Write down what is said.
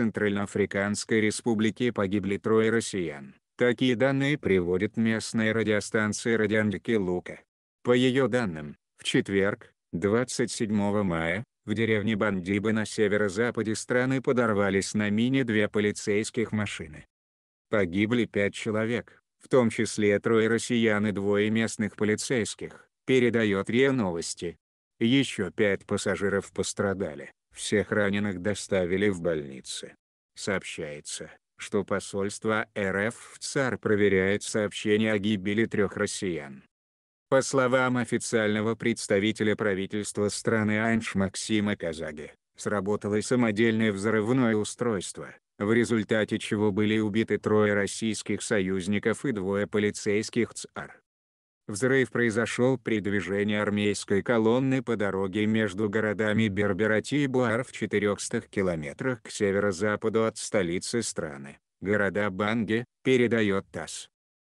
Центральноафриканской Республике погибли трое россиян. Такие данные приводит местная радиостанция «Радиангики Лука». По ее данным, в четверг, 27 мая, в деревне Бандиба на северо-западе страны подорвались на мине две полицейских машины. Погибли пять человек, в том числе трое россиян и двое местных полицейских, передает РИА Новости. Еще пять пассажиров пострадали. Всех раненых доставили в больницы. Сообщается, что посольство РФ в ЦАР проверяет сообщение о гибели трех россиян. По словам официального представителя правительства страны Айнш Максима Казаги, сработало самодельное взрывное устройство, в результате чего были убиты трое российских союзников и двое полицейских ЦАР. Взрыв произошел при движении армейской колонны по дороге между городами Берберати и Буар в 400 километрах к северо-западу от столицы страны, города Банги, передает ТАСС.